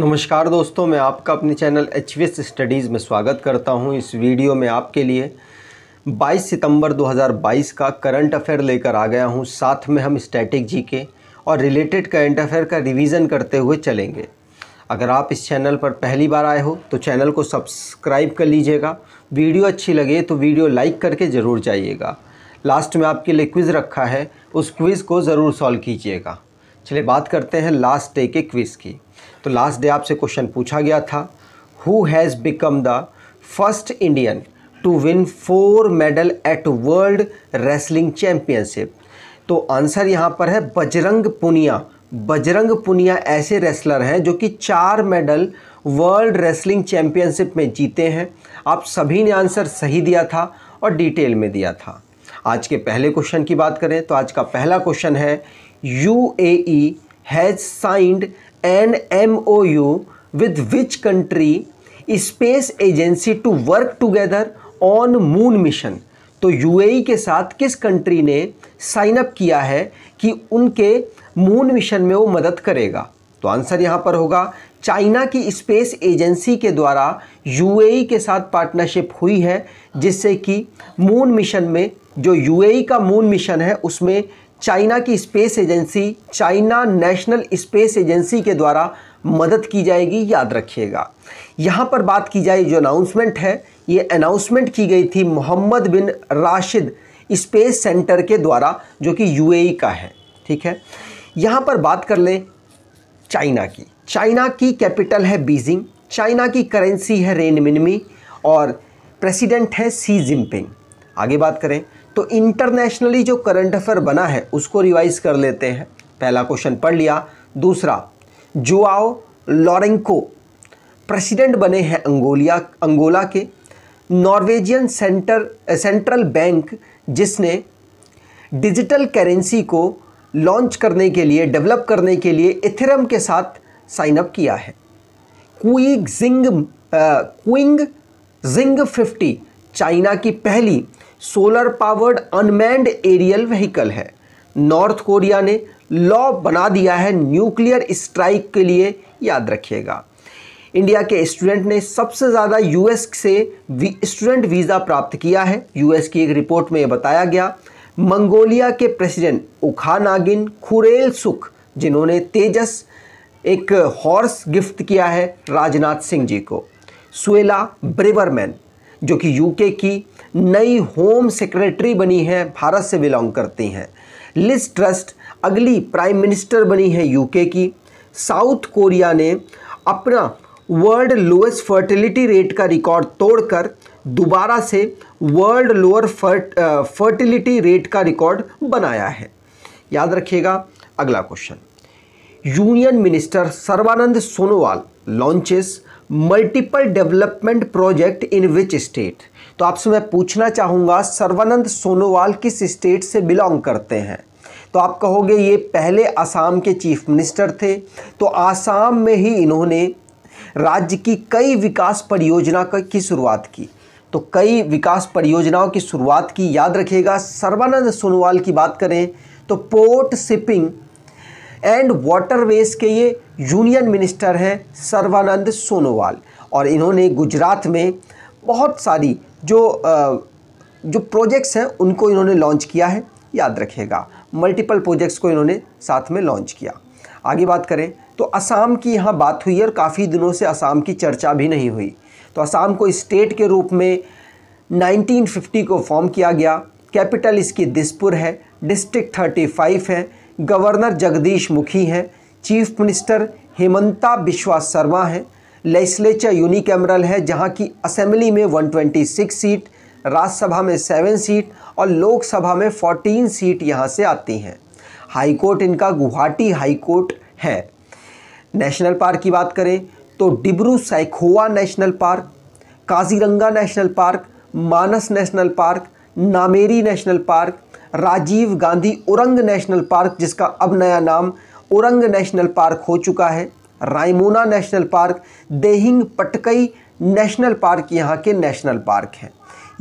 नमस्कार दोस्तों मैं आपका अपने चैनल एच स्टडीज़ में स्वागत करता हूं इस वीडियो में आपके लिए 22 सितंबर 2022 का करंट अफेयर लेकर आ गया हूं साथ में हम स्टैटिक जी के और रिलेटेड करंट अफेयर का रिवीजन करते हुए चलेंगे अगर आप इस चैनल पर पहली बार आए हो तो चैनल को सब्सक्राइब कर लीजिएगा वीडियो अच्छी लगे तो वीडियो लाइक करके ज़रूर जाइएगा लास्ट में आपके लिए क्विज़ रखा है उस क्विज़ को ज़रूर सॉल्व कीजिएगा चलिए बात करते हैं लास्ट डे के क्विज़ की तो लास्ट डे आपसे क्वेश्चन पूछा गया था who has become the first Indian to win four medal at world wrestling championship तो आंसर यहाँ पर है बजरंग पुनिया बजरंग पुनिया ऐसे रेसलर हैं जो कि चार मेडल वर्ल्ड रेसलिंग चैम्पियनशिप में जीते हैं आप सभी ने आंसर सही दिया था और डिटेल में दिया था आज के पहले क्वेश्चन की बात करें तो आज का पहला क्वेश्चन है UAE has signed an MOU with which country space agency to work together on moon mission तो ए e के साथ किस कंट्री ने साइन अप किया है कि उनके मून मिशन में वो मदद करेगा तो आंसर यहाँ पर होगा चाइना की स्पेस एजेंसी के द्वारा यूएई e के साथ पार्टनरशिप हुई है जिससे कि मून मिशन में जो यूएई e का मून मिशन है उसमें चाइना की space agency China National Space Agency के द्वारा मदद की जाएगी याद रखिएगा यहाँ पर बात की जाए जो अनाउंसमेंट है ये अनाउंसमेंट की गई थी Mohammed bin Rashid space centre के द्वारा जो कि यूएई का है ठीक है यहाँ पर बात कर लें चाइना की चाइना की कैपिटल है बीजिंग चाइना की करेंसी है रेनमिनमी और प्रेसिडेंट है सी जिनपिंग आगे बात करें तो इंटरनेशनली जो करंट अफेयर बना है उसको रिवाइज कर लेते हैं पहला क्वेश्चन पढ़ लिया दूसरा जुआओ लॉरेंको प्रेसिडेंट बने हैं अंगोलिया अंगोला के नॉर्वेजियन सेंटर सेंट्रल बैंक जिसने डिजिटल करेंसी को लॉन्च करने के लिए डेवलप करने के लिए इथेरम के साथ साइन अप किया है क्विंग जिंग क्विंग जिंग फिफ्टी चाइना की पहली solar powered unmanned aerial vehicle है नॉर्थ कोरिया ने लॉ बना दिया है न्यूक्लियर स्ट्राइक के लिए याद रखिएगा इंडिया के स्टूडेंट ने सबसे ज़्यादा यूएस से स्टूडेंट वीज़ा प्राप्त किया है यूएस की एक रिपोर्ट में यह बताया गया मंगोलिया के प्रेसिडेंट उखानागिन खुरेल सुख जिन्होंने तेजस एक हॉर्स गिफ्ट किया है राजनाथ सिंह जी को सुएला ब्रेवरमैन जो कि यूके की नई होम सेक्रेटरी बनी है भारत से बिलोंग करती हैं लिस ट्रस्ट अगली प्राइम मिनिस्टर बनी है यूके की साउथ कोरिया ने अपना वर्ल्ड लोएस्ट फर्टिलिटी रेट का रिकॉर्ड तोड़कर दोबारा से वर्ल्ड लोअर फर्ट फर्टिलिटी रेट का रिकॉर्ड बनाया है याद रखिएगा अगला question union minister Sarbananda Sonowal launches multiple development project in which state तो आपसे मैं पूछना चाहूँगा सर्वानंद सोनोवाल किस स्टेट से बिलोंग करते हैं तो आप कहोगे ये पहले आसाम के चीफ मिनिस्टर थे तो आसाम में ही इन्होंने राज्य की कई विकास परियोजना की शुरुआत की तो कई विकास परियोजनाओं की शुरुआत की याद रखिएगा सर्वानंद सोनोवाल की बात करें तो पोर्ट शिपिंग एंड वाटरवेज के ये यूनियन मिनिस्टर हैं सर्वानंद सोनोवाल और इन्होंने गुजरात में बहुत सारी जो जो प्रोजेक्ट्स हैं उनको इन्होंने लॉन्च किया है याद रखिएगा मल्टीपल प्रोजेक्ट्स को इन्होंने साथ में लॉन्च किया आगे बात करें तो असम की यहाँ बात हुई है और काफ़ी दिनों से असम की चर्चा भी नहीं हुई तो असम को स्टेट के रूप में 1950 को फॉर्म किया गया कैपिटल इसकी दिसपुर है डिस्ट्रिक्ट थर्टी फाइव है गवर्नर जगदीश मुखी हैं चीफ मिनिस्टर हेमंता बिश्वा शर्मा हैं लेस्लेचर यूनिकैमरल है जहाँ की असेंबली में 126 सीट राज्यसभा में सेवन सीट और लोकसभा में फोर्टीन सीट यहाँ से आती हैं हाईकोर्ट इनका गुवाहाटी हाईकोर्ट है नेशनल पार्क की बात करें तो Dibru Saikhowa national park Kaziranga national park Manas national park Nameri national park Rajiv Gandhi Orang national park जिसका अब नया नाम उरंग नेशनल पार्क हो चुका है Raimona national park Dehing Patkai national park यहाँ के नेशनल पार्क हैं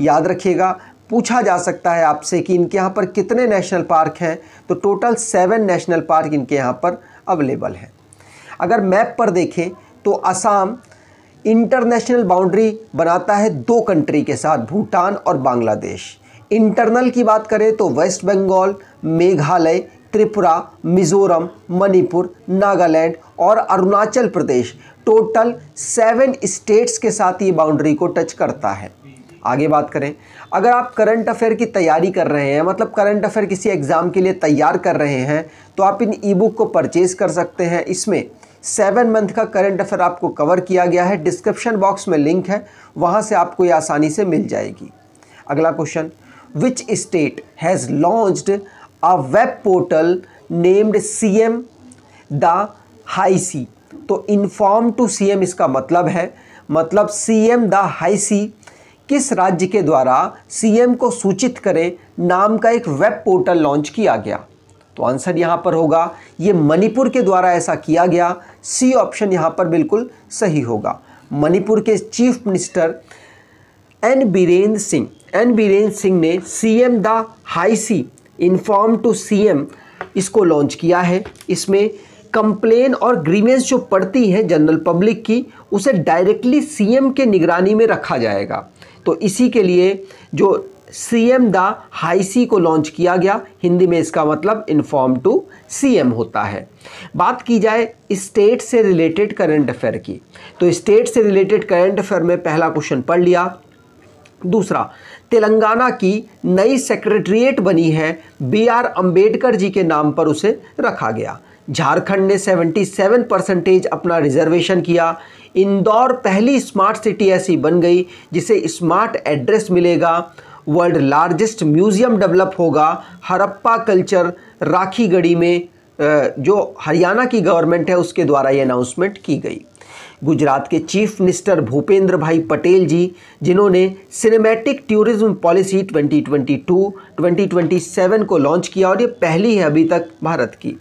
याद रखिएगा पूछा जा सकता है आपसे कि इनके यहाँ पर कितने नेशनल पार्क हैं तो टोटल सेवन नेशनल पार्क इनके यहाँ पर अवेलेबल हैं अगर मैप पर देखें तो असम इंटरनेशनल बाउंड्री बनाता है दो कंट्री के साथ भूटान और बांग्लादेश इंटरनल की बात करें तो वेस्ट बंगाल मेघालय त्रिपुरा मिज़ोरम मणिपुर नागालैंड और Arunachal Pradesh total seven states के साथ ये बाउंड्री को टच करता है आगे बात करें अगर आप करंट अफेयर की तैयारी कर रहे हैं मतलब करंट अफेयर किसी एग्ज़ाम के लिए तैयार कर रहे हैं तो आप इन ई बुक को परचेज़ कर सकते हैं इसमें सेवन मंथ का करंट अफेयर आपको कवर किया गया है डिस्क्रिप्शन बॉक्स में लिंक है वहाँ से आपको ये आसानी से मिल जाएगी अगला question which state has launched web portal named C M Da Haisi तो इन्फॉर्म टू सी एम इसका मतलब है मतलब C M Da Haisi किस राज्य के द्वारा सी एम को सूचित करें नाम का एक वेब पोर्टल लॉन्च किया गया तो आंसर यहाँ पर होगा ये मणिपुर के द्वारा ऐसा किया गया सी ऑप्शन यहाँ पर बिल्कुल सही होगा मणिपुर के chief minister N Birendra Singh N Birendra Singh ने CM Da Haisi inform to CM इसको लॉन्च किया है इसमें कंप्लेन और ग्रीवेंस जो पड़ती हैं जनरल पब्लिक की उसे डायरेक्टली सीएम के निगरानी में रखा जाएगा तो इसी के लिए जो सीएम द हाईसी को लॉन्च किया गया हिंदी में इसका मतलब इन्फॉर्म टू सीएम होता है बात की जाए स्टेट से रिलेटेड करंट अफेयर की तो स्टेट से रिलेटेड करंट अफेयर में पहला क्वेश्चन पढ़ लिया दूसरा तेलंगाना की नई सेक्रेटरीट बनी है बी आर अम्बेडकर जी के नाम पर उसे रखा गया झारखंड ने 77 परसेंटेज अपना रिजर्वेशन किया इंदौर पहली स्मार्ट सिटी ऐसी बन गई जिसे स्मार्ट एड्रेस मिलेगा वर्ल्ड लार्जेस्ट म्यूज़ियम डेवलप होगा हरप्पा कल्चर गढ़ी में जो हरियाणा की गवर्नमेंट है उसके द्वारा ये अनाउंसमेंट की गई गुजरात के चीफ मिनिस्टर भूपेंद्र भाई पटेल जी जिन्होंने सिनेमैटिक टूरिज्म पॉलिसी 2022-2027 को लॉन्च किया और ये पहली है अभी तक भारत की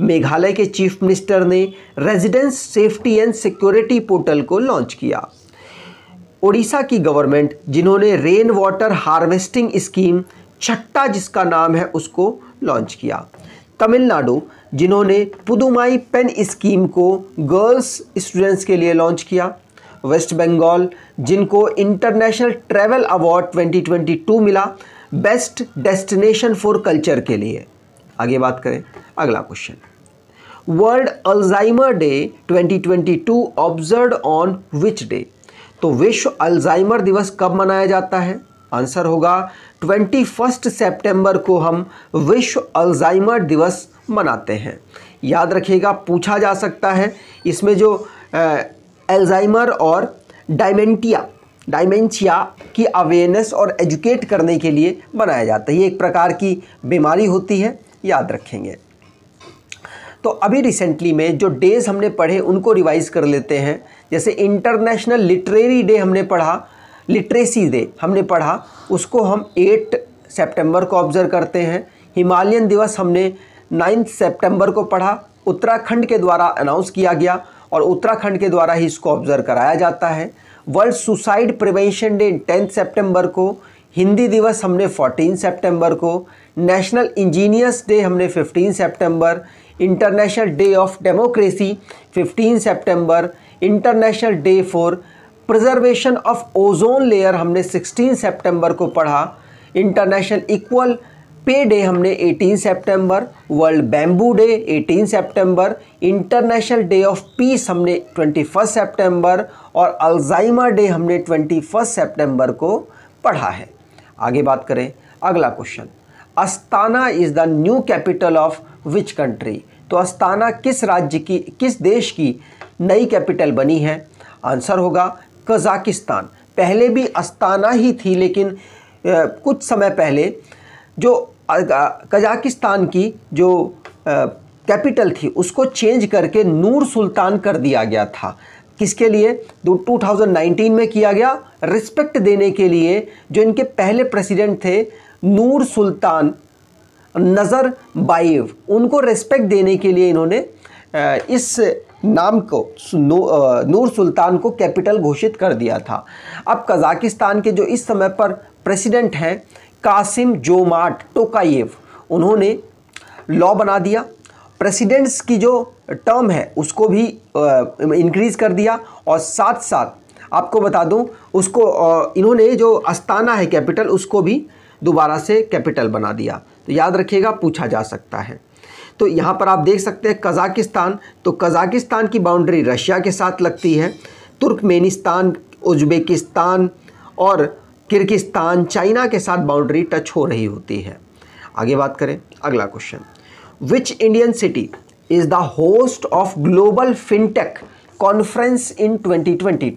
मेघालय के चीफ मिनिस्टर ने residence safety and security portal को लॉन्च किया ओडिशा की गवर्नमेंट जिन्होंने rain water harvesting scheme Chhatta जिसका नाम है उसको लॉन्च किया तमिलनाडु जिन्होंने पुदुमाई पेन स्कीम को गर्ल्स स्टूडेंट्स के लिए लॉन्च किया वेस्ट बंगाल जिनको इंटरनेशनल ट्रैवल अवार्ड 2022 मिला बेस्ट डेस्टिनेशन फॉर कल्चर के लिए आगे बात करें अगला question world Alzheimer day 2022 observe on which day तो विश्व अल्जाइमर दिवस कब मनाया जाता है आंसर होगा ट्वेंटी फर्स्ट सेप्टेम्बर को हम विश्व अल्जाइमर दिवस मनाते हैं याद रखिएगा पूछा जा सकता है इसमें जो एल्जाइमर और डायमेंटिया डायमेंशिया की अवेयरनेस और एजुकेट करने के लिए बनाया जाता है ये एक प्रकार की बीमारी होती है याद रखेंगे तो अभी रिसेंटली में जो डेज़ हमने पढ़े उनको रिवाइज़ कर लेते हैं जैसे इंटरनेशनल लिटरेरी डे हमने पढ़ा लिटरेसी डे हमने पढ़ा उसको हम 8 सितंबर को ऑब्ज़र्व करते हैं हिमालयन दिवस हमने 9 सितंबर को पढ़ा उत्तराखंड के द्वारा अनाउंस किया गया और उत्तराखंड के द्वारा ही इसको ऑब्ज़र्व कराया जाता है world suicide prevention day tenth September को हिंदी दिवस हमने 14 सितंबर को नेशनल इंजीनियर्स डे हमने 15 सितंबर इंटरनेशनल डे ऑफ डेमोक्रेसी 15 सितंबर international day for preservation of ozone layer हमने 16 सितंबर को पढ़ा इंटरनेशनल इक्वल पे डे हमने 18 सितंबर वर्ल्ड बैम्बू डे 18 सितंबर इंटरनेशनल डे ऑफ पीस हमने 21 सितंबर और अल्जाइमा डे हमने 21 सितंबर को पढ़ा है आगे बात करें अगला question Astana is the new capital of which country तो अस्ताना किस राज्य की किस देश की नई कैपिटल बनी है आंसर होगा कजाकिस्तान पहले भी अस्ताना ही थी लेकिन कुछ समय पहले जो कजाकिस्तान की जो कैपिटल थी उसको चेंज करके नूर सुल्तान कर दिया गया था किसके लिए दो 2019 में किया गया रिस्पेक्ट देने के लिए जो इनके पहले प्रेसिडेंट थे नूर सुल्तान नज़र बाइव उनको रिस्पेक्ट देने के लिए इन्होंने इस नाम को नूर सुल्तान को कैपिटल घोषित कर दिया था अब कजाकिस्तान के जो इस समय पर प्रेसिडेंट हैं कासिम जोमाट टोकाइव उन्होंने लॉ बना दिया प्रेसिडेंट्स की जो टर्म है उसको भी इंक्रीज़ कर दिया और साथ साथ आपको बता दूं उसको इन्होंने जो अस्ताना है कैपिटल उसको भी दोबारा से कैपिटल बना दिया तो याद रखिएगा पूछा जा सकता है तो यहाँ पर आप देख सकते हैं कज़ाकिस्तान तो कज़ाकिस्तान की बाउंड्री रशिया के साथ लगती है तुर्कमेनिस्तान उज्बेकिस्तान और किर्गिस्तान चाइना के साथ बाउंड्री टच हो रही होती है आगे बात करें अगला question which Indian city is the host of global fintech conference in 2022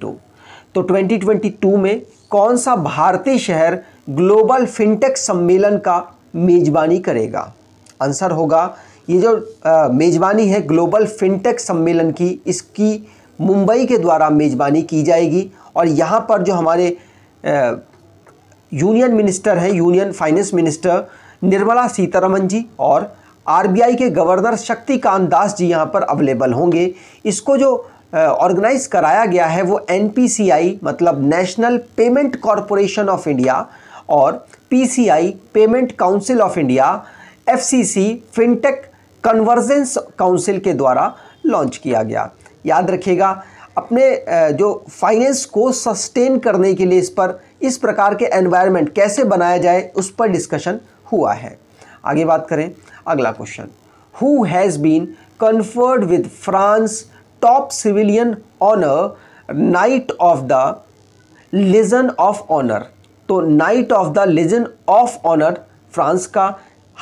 तो 2022 में कौन सा भारतीय शहर ग्लोबल फिनटेक सम्मेलन का मेजबानी करेगा आंसर होगा ये जो मेज़बानी है ग्लोबल फिनटेक सम्मेलन की इसकी मुंबई के द्वारा मेज़बानी की जाएगी और यहाँ पर जो हमारे यूनियन मिनिस्टर हैं union finance minister Nirmala Sitharaman ji और आरबीआई के गवर्नर शक्तिकांत दास जी यहाँ पर अवेलेबल होंगे इसको जो ऑर्गेनाइज कराया गया है वो एन मतलब national payment corporation of India और P payment council of India F C C fintech convergence council के द्वारा लॉन्च किया गया याद रखिएगा अपने जो फाइनेंस को सस्टेन करने के लिए इस पर इस प्रकार के एनवायरनमेंट कैसे बनाया जाए उस पर डिस्कशन हुआ है आगे बात करें अगला question who has been conferred with France top civilian honour knight of the legion of honour तो knight of the legion of honour France का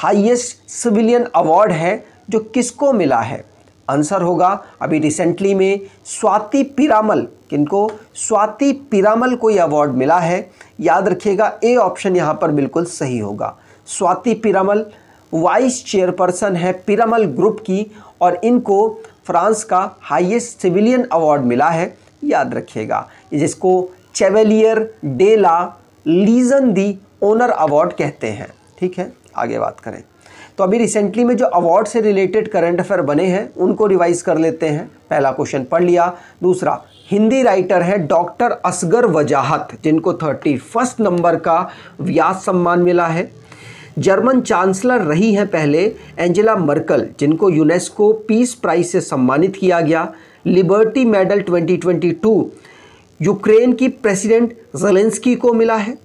हाईएस्ट सिविलियन अवार्ड है जो किसको मिला है आंसर होगा अभी रिसेंटली में स्वाति पिरामल किनको स्वाति पिरामल को ये अवार्ड मिला है याद रखिएगा ए ऑप्शन यहाँ पर बिल्कुल सही होगा स्वाति पिरामल वाइस चेयरपर्सन है पिरामल ग्रुप की और इनको फ्रांस का हाईएस्ट सिविलियन अवार्ड मिला है याद रखिएगा जिसको chevalier de la legion d'honneur award कहते हैं ठीक है आगे बात करें तो अभी रिसेंटली में जो अवार्ड से रिलेटेड करंट अफेयर बने हैं उनको रिवाइज कर लेते हैं पहला क्वेश्चन पढ़ लिया दूसरा हिंदी राइटर है डॉक्टर असगर वजाहत जिनको थर्टी फर्स्ट नंबर का व्यास सम्मान मिला है जर्मन चांसलर रही हैं पहले एंजेला मर्कल जिनको यूनेस्को पीस प्राइज से सम्मानित किया गया लिबर्टी मेडल 2022 यूक्रेन की प्रेसिडेंट जलेंसकी को मिला है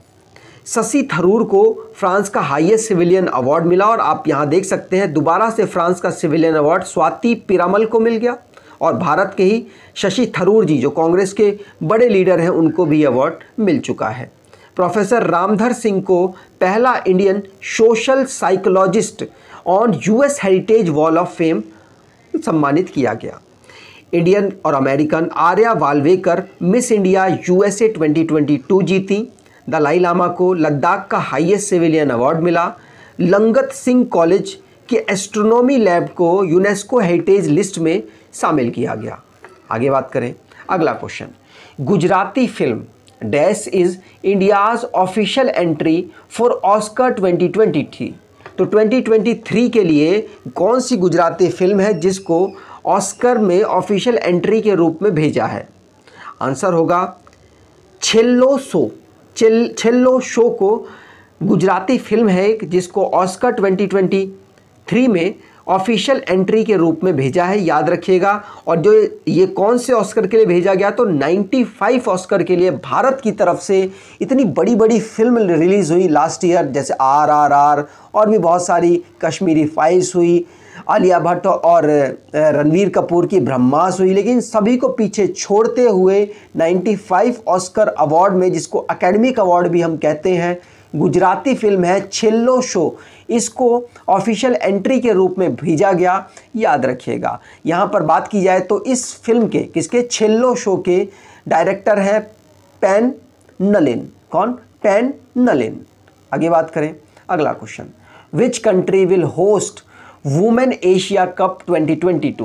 शशि थरूर को फ्रांस का हाईएस्ट सिविलियन अवार्ड मिला और आप यहाँ देख सकते हैं दोबारा से फ्रांस का सिविलियन अवार्ड स्वाति पिरामल को मिल गया और भारत के ही शशि थरूर जी जो कांग्रेस के बड़े लीडर हैं उनको भी अवार्ड मिल चुका है प्रोफेसर रामधर सिंह को पहला Indian social psychologist on US heritage wall of fame सम्मानित किया गया इंडियन और American Arya Walvekar miss India USA 2022 जीती दलाई लामा को लद्दाख का हाईएस्ट सिविलियन अवार्ड मिला लंगत सिंह कॉलेज के एस्ट्रोनॉमी लैब को यूनेस्को हेरिटेज लिस्ट में शामिल किया गया आगे बात करें अगला question Gujarati film dash is India's official entry for Oscar 2023 तो 2023 के लिए कौन सी गुजराती फिल्म है जिसको ऑस्कर में ऑफिशियल एंट्री के रूप में भेजा है आंसर होगा छेल्लो सो छेल्लो शो को गुजराती फिल्म है एक जिसको ऑस्कर 2023 में ऑफिशियल एंट्री के रूप में भेजा है याद रखिएगा और जो ये कौन से ऑस्कर के लिए भेजा गया तो 95 ऑस्कर के लिए भारत की तरफ से इतनी बड़ी बड़ी फिल्म रिलीज़ हुई लास्ट ईयर जैसे आर आर आर और भी बहुत सारी कश्मीरी फाइल्स हुई आलिया भट्ट और रणवीर कपूर की ब्रह्मास हुई लेकिन सभी को पीछे छोड़ते हुए 95 ऑस्कर अवार्ड में जिसको अकेडमिक अवार्ड भी हम कहते हैं गुजराती फिल्म है छिल्लो शो इसको ऑफिशियल एंट्री के रूप में भेजा गया याद रखिएगा यहाँ पर बात की जाए तो इस फिल्म के किसके छिल्लो शो के डायरेक्टर हैं पैन नलिन कौन पैन नलिन आगे बात करें अगला question which country will host women Asia cup 2022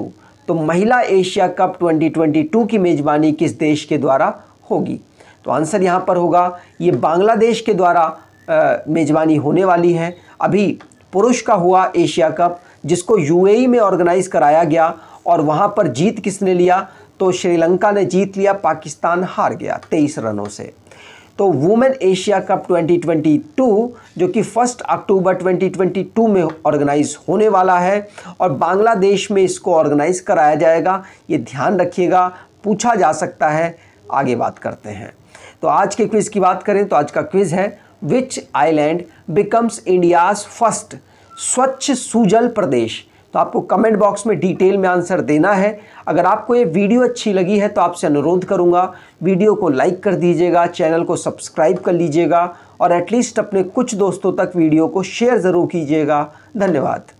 तो महिला एशिया कप 2022 की मेज़बानी किस देश के द्वारा होगी तो आंसर यहाँ पर होगा ये बांग्लादेश के द्वारा मेज़बानी होने वाली है अभी पुरुष का हुआ एशिया कप जिसको यूएई में ऑर्गेनाइज़ कराया गया और वहाँ पर जीत किसने लिया तो श्रीलंका ने जीत लिया पाकिस्तान हार गया तेईस रनों से तो वुमेन एशिया कप 2022 जो कि फर्स्ट अक्टूबर 2022 में ऑर्गेनाइज होने वाला है और बांग्लादेश में इसको ऑर्गेनाइज कराया जाएगा ये ध्यान रखिएगा पूछा जा सकता है आगे बात करते हैं तो आज के क्विज़ की बात करें तो आज का क्विज़ है which island becomes India's first Swachh Sujal Pradesh तो आपको कमेंट बॉक्स में डिटेल में आंसर देना है अगर आपको ये वीडियो अच्छी लगी है तो आपसे अनुरोध करूँगा वीडियो को लाइक कर दीजिएगा चैनल को सब्सक्राइब कर लीजिएगा और एटलीस्ट अपने कुछ दोस्तों तक वीडियो को शेयर ज़रूर कीजिएगा धन्यवाद